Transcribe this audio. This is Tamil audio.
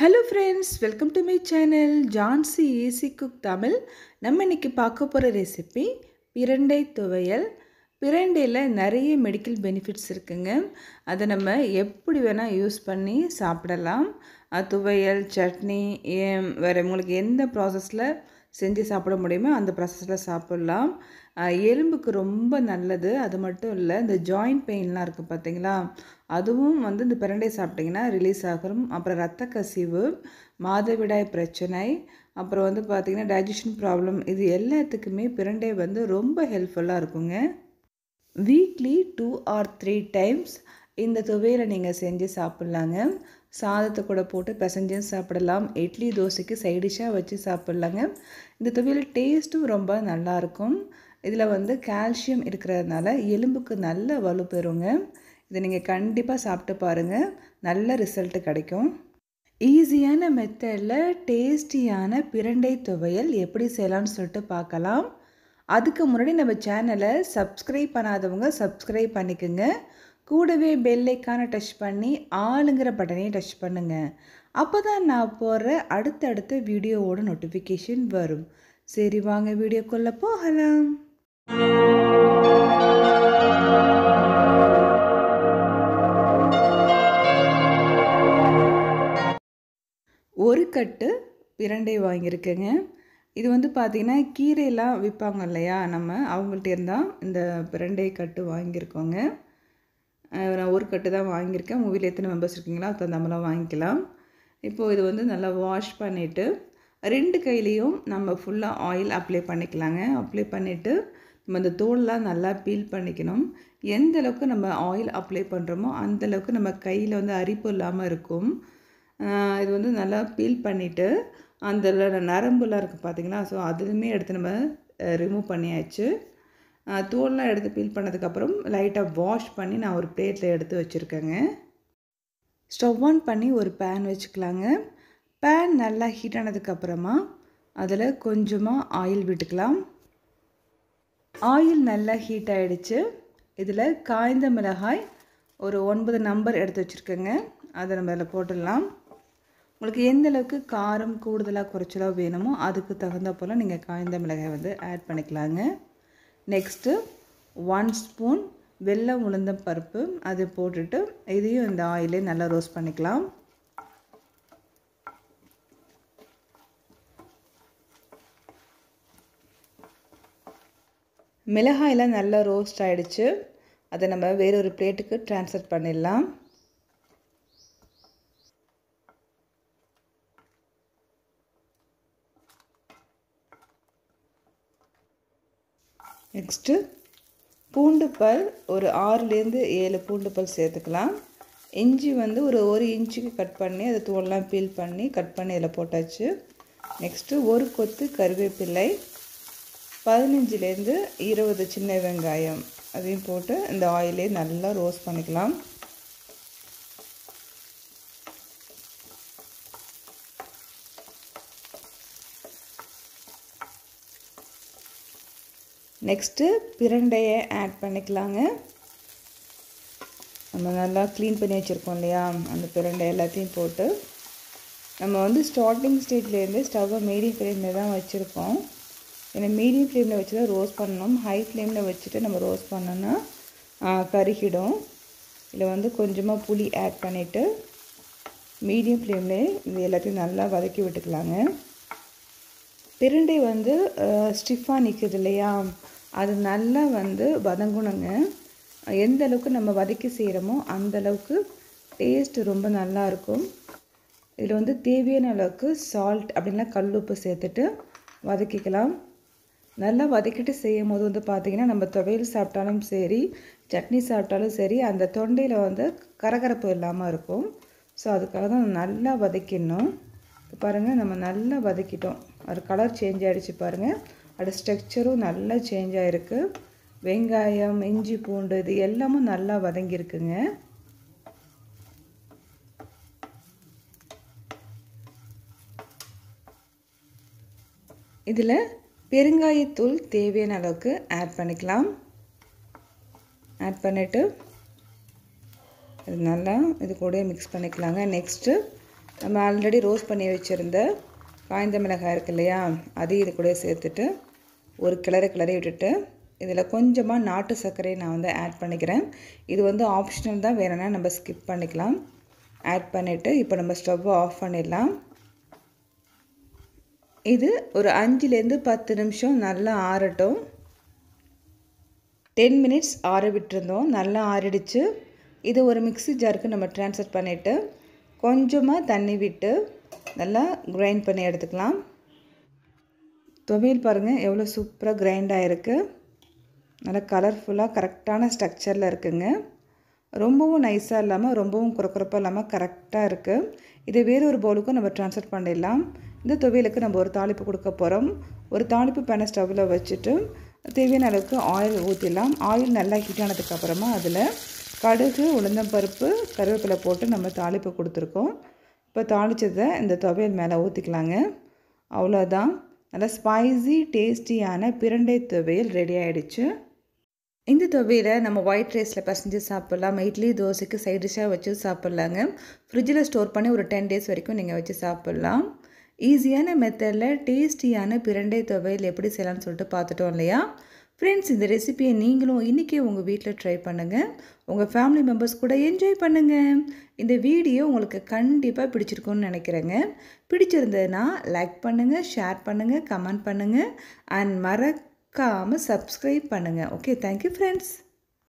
hello friends welcome to my channel Jansi ஏசி குக் தமிழ் நம்ம இன்றைக்கி பார்க்க போகிற ரெசிபி பிரண்டை துவையல் பிரண்டையில் நிறைய மெடிக்கல் பெனிஃபிட்ஸ் இருக்குங்க அதை நம்ம எப்படி வேணால் யூஸ் பண்ணி சாப்பிடலாம் துவையல் சட்னி வேறு உங்களுக்கு எந்த ப்ராசஸில் செஞ்சு சாப்பிட முடியுமோ அந்த ப்ராசஸில் சாப்பிட்லாம் எலும்புக்கு ரொம்ப நல்லது அது மட்டும் இல்லை இந்த ஜாயிண்ட் பெயின்லாம் இருக்குது பார்த்தீங்களா அதுவும் வந்து இந்த பிரண்டை சாப்பிட்டிங்கன்னா ரிலீஸ் ஆகும் அப்புறம் ரத்த கசிவு மாதவிடாய் பிரச்சனை அப்புறம் வந்து பார்த்திங்கன்னா டைஜஷன் ப்ராப்ளம் இது எல்லாத்துக்குமே பிரண்டை வந்து ரொம்ப ஹெல்ப்ஃபுல்லாக இருக்குங்க weekly two or three times இந்த துவையில் நீங்கள் செஞ்சு சாப்பிட்லாங்க சாதத்தை கூட போட்டு பிசைஞ்சும் சாப்பிடலாம் இட்லி தோசைக்கு சைடிஷாக வச்சு சாப்பிட்லாங்க இந்த துவையல் டேஸ்ட்டும் ரொம்ப நல்லாயிருக்கும் இதில் வந்து கால்சியம் இருக்கிறதுனால எலும்புக்கு நல்ல வலு பெறுங்க இதை நீங்கள் கண்டிப்பாக சாப்பிட்டு பாருங்கள் நல்ல ரிசல்ட்டு கிடைக்கும் ஈஸியான மெத்தடில் டேஸ்டியான பிரண்டை துவையல் எப்படி செய்யலாம்னு சொல்லிட்டு பார்க்கலாம் அதுக்கு முன்னாடி நம்ம சேனலை சப்ஸ்கிரைப் பண்ணாதவங்க சப்ஸ்கிரைப் பண்ணிக்கோங்க கூடவே பெல்லைக்கான டச் பண்ணி ஆளுங்கிற பட்டனையும் டச் பண்ணுங்கள் அப்போ தான் நான் போடுற அடுத்தடுத்த வீடியோவோட நோட்டிஃபிகேஷன் வரும் சரி வாங்க வீடியோக்குள்ளே போகலாம் ஒரு கட்டு பிரண்டை வாங்கியிருக்கேங்க இது வந்து பார்த்திங்கன்னா கீரையெல்லாம் விற்பாங்க இல்லையா நம்ம அவங்கள்ட்ட இருந்தால் இந்த பிரண்டை கட்டு வாங்கியிருக்கோங்க நான் ஒரு கட்டு தான் வாங்கியிருக்கேன் மூவியில் எத்தனை மெம்பர்ஸ் இருக்கீங்களோ அது தந்தாமலாம் வாங்கிக்கலாம் இப்போது இது வந்து நல்லா வாஷ் பண்ணிவிட்டு ரெண்டு கையிலையும் நம்ம ஃபுல்லாக ஆயில் அப்ளை பண்ணிக்கலாங்க அப்ளை பண்ணிவிட்டு நம்ம அந்த தோல்லாம் நல்லா பீல் பண்ணிக்கணும் எந்த அளவுக்கு நம்ம ஆயில் அப்ளை பண்ணுறோமோ அந்தளவுக்கு நம்ம கையில் வந்து அரிப்பு இல்லாமல் இருக்கும் இது வந்து நல்லா பீல் பண்ணிவிட்டு அந்த நரம்புலாம் இருக்குது பார்த்திங்கன்னா ஸோ அதுலேயுமே எடுத்து நம்ம ரிமூவ் பண்ணியாச்சு தோல்லாம் எடுத்து பீல் பண்ணதுக்கப்புறம் லைட்டாக வாஷ் பண்ணி நான் ஒரு பிளேட்டில் எடுத்து வச்சுருக்கேங்க ஸ்டவ் ஆன் பண்ணி ஒரு பேன் வச்சுக்கலாங்க பேன் நல்லா ஹீட் ஆனதுக்கப்புறமா அதில் கொஞ்சமாக ஆயில் விட்டுக்கலாம் ஆயில் நல்லா ஹீட் ஆகிடுச்சு இதில் காய்ந்த மிளகாய் ஒரு ஒன்பது நம்பர் எடுத்து வச்சுருக்கேங்க அதை நம்ம அதில் போட்டுடலாம் உங்களுக்கு எந்த அளவுக்கு காரம் கூடுதலாக குறைச்சலாக வேணுமோ அதுக்கு தகுந்த போல் நீங்கள் காய்ந்த மிளகாய் வந்து ஆட் பண்ணிக்கலாங்க நெக்ஸ்ட்டு ஒன் ஸ்பூன் வெள்ளை உளுந்தம் பருப்பு அது போட்டுட்டு இதையும் இந்த ஆயிலே நல்லா ரோஸ்ட் பண்ணிக்கலாம் மிளகாயெல்லாம் நல்லா ரோஸ்ட் ஆகிடுச்சு அதை நம்ம வேறொரு பிளேட்டுக்கு ட்ரான்ஸ்ஃபர் பண்ணிடலாம் நெக்ஸ்ட்டு பூண்டு பல் ஒரு ஆறுலேருந்து ஏழு பூண்டு பல் சேர்த்துக்கலாம் இஞ்சி வந்து ஒரு ஒரு இன்ச்சுக்கு கட் பண்ணி அதை தோலெலாம் பீல் பண்ணி கட் பண்ணி இதில் போட்டாச்சு நெக்ஸ்ட்டு ஒரு கொத்து கருவேப்பிலை பதினஞ்சுலேருந்து இருபது சின்ன வெங்காயம் அதையும் போட்டு இந்த ஆயிலே நல்லா ரோஸ்ட் பண்ணிக்கலாம் நெக்ஸ்ட்டு பிரண்டையை ஆட் பண்ணிக்கலாங்க நம்ம நல்லா க்ளீன் பண்ணி வச்சுருக்கோம் இல்லையா அந்த பிரண்டை எல்லாத்தையும் போட்டு நம்ம வந்து ஸ்டார்டிங் ஸ்டேஜ்லேருந்து ஸ்டவ்வை மீடியம் ஃப்ளேமில் தான் வச்சுருக்கோம் ஏன்னா மீடியம் ஃப்ளேமில் வச்சு தான் ரோஸ்ட் பண்ணணும் ஹை ஃப்ளேமில் வச்சுட்டு நம்ம ரோஸ்ட் பண்ணோன்னா கருகிடும் இதில் வந்து கொஞ்சமாக புளி ஆட் பண்ணிவிட்டு மீடியம் ஃப்ளேம்லே இது எல்லாத்தையும் நல்லா வதக்கி விட்டுக்கலாங்க பிரண்டை வந்து ஸ்டிஃபாக நிற்குது இல்லையா அது நல்லா வந்து வதங்கணுங்க எந்த அளவுக்கு நம்ம வதக்கி செய்கிறோமோ அந்த அளவுக்கு டேஸ்ட்டு ரொம்ப நல்லாயிருக்கும் இதில் வந்து தேவையான அளவுக்கு சால்ட் அப்படின்லாம் கல் உப்பு சேர்த்துட்டு வதக்கிக்கலாம் நல்லா வதக்கிட்டு செய்யும் போது வந்து பார்த்திங்கன்னா நம்ம துவையல் சாப்பிட்டாலும் சரி சட்னி சாப்பிட்டாலும் சரி அந்த தொண்டையில் வந்து கரகரப்பு இல்லாமல் இருக்கும் ஸோ அதுக்காக தான் நல்லா வதக்கிடணும் பாருங்கள் நம்ம நல்லா வதக்கிட்டோம் அது கலர் சேஞ்ச் ஆகிடுச்சு பாருங்கள் அதோட ஸ்ட்ரக்சரும் நல்லா சேஞ்ச் ஆகிருக்கு வெங்காயம் இஞ்சி பூண்டு இது எல்லாமும் நல்லா வதங்கியிருக்குங்க இதில் பெருங்காயத்தூள் தேவையான அளவுக்கு ஆட் பண்ணிக்கலாம் ஆட் பண்ணிவிட்டு இது நல்லா இது கூட மிக்ஸ் பண்ணிக்கலாங்க நெக்ஸ்ட்டு நம்ம ஆல்ரெடி ரோஸ்ட் பண்ணி வச்சுருந்த காய்ந்த மிளகாய் இருக்கு இல்லையா அதையும் இது கூட சேர்த்துட்டு ஒரு கிளறு கிளறி விட்டுட்டு இதில் கொஞ்சமாக நாட்டு சர்க்கரையை நான் வந்து ஆட் பண்ணிக்கிறேன் இது வந்து ஆப்ஷனல் தான் வேணும்னா நம்ம ஸ்கிப் பண்ணிக்கலாம் ஆட் பண்ணிவிட்டு இப்போ நம்ம ஸ்டவ்வை ஆஃப் பண்ணிடலாம் இது ஒரு அஞ்சுலேருந்து பத்து நிமிஷம் நல்லா ஆறட்டும் டென் மினிட்ஸ் ஆற விட்டுருந்தோம் நல்லா ஆறிடுச்சு இது ஒரு மிக்சி ஜாருக்கு நம்ம ட்ரான்ஸ்ஃபர் பண்ணிவிட்டு கொஞ்சமாக தண்ணி விட்டு நல்லா கிரைண்ட் பண்ணி எடுத்துக்கலாம் துவையல் பாருங்கள் எவ்வளோ சூப்பராக கிரைண்ட் ஆகிருக்கு நல்லா கலர்ஃபுல்லாக கரெக்டான ஸ்ட்ரக்சரில் இருக்குங்க ரொம்பவும் நைஸாக இல்லாமல் ரொம்பவும் குறக்குறப்பாக இல்லாமல் கரெக்டாக இருக்குது இதை வேறு ஒரு பவுலுக்கும் நம்ம ட்ரான்ஸ்ஃபர் பண்ணிடலாம் இந்த துவையலுக்கு நம்ம ஒரு தாளிப்பு கொடுக்க போகிறோம் ஒரு தாளிப்பு பேனை ஸ்டவ்வில் வச்சுட்டு தேவையான அளவுக்கு ஆயில் ஊற்றிடலாம் ஆயில் நல்லா ஹீட் ஆனதுக்கப்புறமா அதில் கடுகு உளுந்தம்பருப்பு கருவேப்பிலை போட்டு நம்ம தாளிப்பு கொடுத்துருக்கோம் இப்போ தாளித்ததை இந்த துவையல் மேலே ஊற்றிக்கலாங்க அவ்வளோதான் நல்லா ஸ்பைசி டேஸ்டியான பிரண்டை துவையல் ரெடி ஆகிடுச்சு இந்த துவையில் நம்ம ஒயிட் ரைஸில் பசஞ்சு சாப்பிட்லாம் இட்லி தோசைக்கு சைட் டிஷ்ஷாக வச்சு சாப்பிட்லாங்க ஃப்ரிட்ஜில் ஸ்டோர் பண்ணி ஒரு டென் டேஸ் வரைக்கும் நீங்கள் வச்சு சாப்பிட்லாம் ஈஸியான மெத்தடில் டேஸ்டியான பிரண்டை துவையல் எப்படி செய்யலாம்னு சொல்லிட்டு பார்த்துட்டோம் இல்லையா ஃப்ரெண்ட்ஸ் இந்த ரெசிபியை நீங்களும் இன்றைக்கே உங்கள் வீட்டில் ட்ரை பண்ணுங்கள் உங்கள் ஃபேமிலி மெம்பர்ஸ் கூட என்ஜாய் பண்ணுங்கள் இந்த வீடியோ உங்களுக்கு கண்டிப்பாக பிடிச்சிருக்கும்னு நினைக்கிறேங்க பிடிச்சிருந்ததுன்னா லைக் பண்ணுங்கள் ஷேர் பண்ணுங்கள் கமெண்ட் பண்ணுங்கள் அண்ட் மறக்காமல் சப்ஸ்கிரைப் பண்ணுங்கள் ஓகே தேங்க்யூ ஃப்ரெண்ட்ஸ்